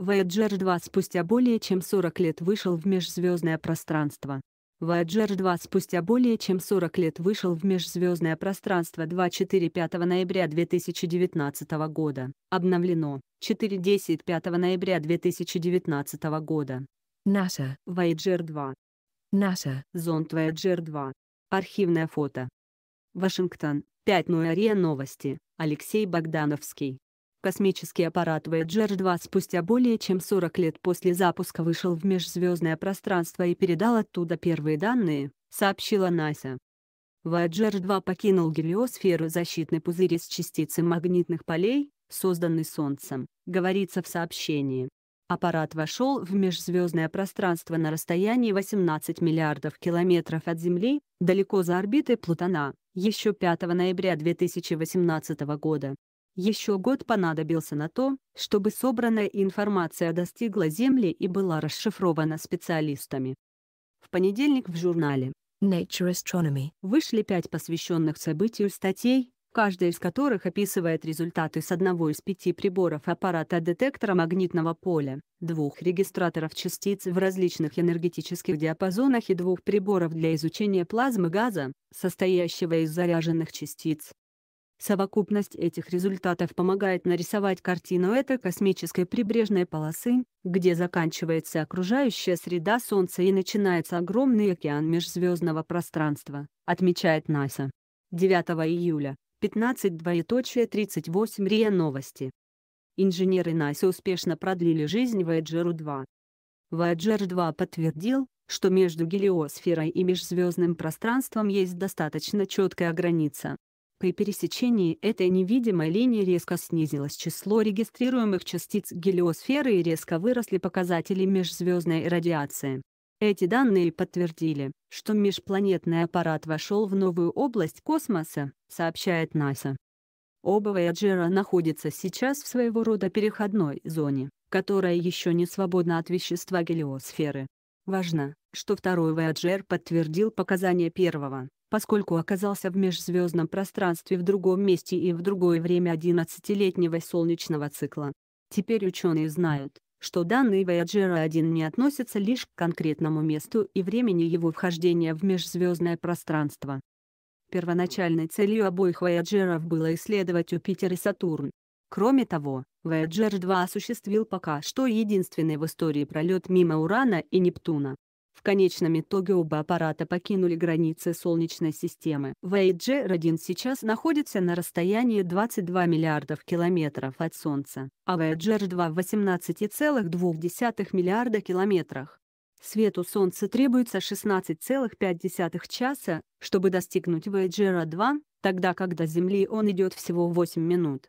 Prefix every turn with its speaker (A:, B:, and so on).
A: Voyager 2 спустя более чем 40 лет вышел в межзвездное пространство. Voyager 2 спустя более чем 40 лет вышел в межзвездное пространство 24 5 ноября 2019 года. Обновлено 4-10-5 ноября 2019 года. NASA. Voyager 2. NASA. Зонд Voyager 2. Архивное фото. Вашингтон, 5 ноября новости. Алексей Богдановский космический аппарат Voyager-2 спустя более чем 40 лет после запуска вышел в межзвездное пространство и передал оттуда первые данные, сообщила НАСА. Voyager-2 покинул гелиосферу защитный пузырь из частицы магнитных полей, созданный Солнцем, говорится в сообщении. Аппарат вошел в межзвездное пространство на расстоянии 18 миллиардов километров от Земли, далеко за орбитой Плутона, еще 5 ноября 2018 года. Еще год понадобился на то, чтобы собранная информация достигла Земли и была расшифрована специалистами. В понедельник в журнале Nature Astronomy вышли пять посвященных событию статей, каждая из которых описывает результаты с одного из пяти приборов аппарата детектора магнитного поля, двух регистраторов частиц в различных энергетических диапазонах и двух приборов для изучения плазмы газа, состоящего из заряженных частиц, Совокупность этих результатов помогает нарисовать картину этой космической прибрежной полосы, где заканчивается окружающая среда Солнца и начинается огромный океан межзвездного пространства, отмечает НАСА. 9 июля, 15.38 РИА Новости. Инженеры НАСА успешно продлили жизнь Voyager 2. Voyager 2 подтвердил, что между гелиосферой и межзвездным пространством есть достаточно четкая граница, при пересечении этой невидимой линии резко снизилось число регистрируемых частиц гелиосферы и резко выросли показатели межзвездной радиации. Эти данные подтвердили, что межпланетный аппарат вошел в новую область космоса, сообщает НАСА. Оба Voyager находятся сейчас в своего рода переходной зоне, которая еще не свободна от вещества гелиосферы. Важно, что второй Voyager подтвердил показания первого, поскольку оказался в межзвездном пространстве в другом месте и в другое время 11-летнего солнечного цикла. Теперь ученые знают, что данные Voyager-1 не относятся лишь к конкретному месту и времени его вхождения в межзвездное пространство. Первоначальной целью обоих вояджеров было исследовать Юпитер и Сатурн. Кроме того, Voyager 2 осуществил пока что единственный в истории пролет мимо Урана и Нептуна. В конечном итоге оба аппарата покинули границы Солнечной системы. Voyager-1 сейчас находится на расстоянии 22 миллиардов километров от Солнца, а Voyager-2 в 18,2 миллиарда километрах. Свету Солнца требуется 16,5 часа, чтобы достигнуть Voyager-2, тогда как до Земли он идет всего 8 минут.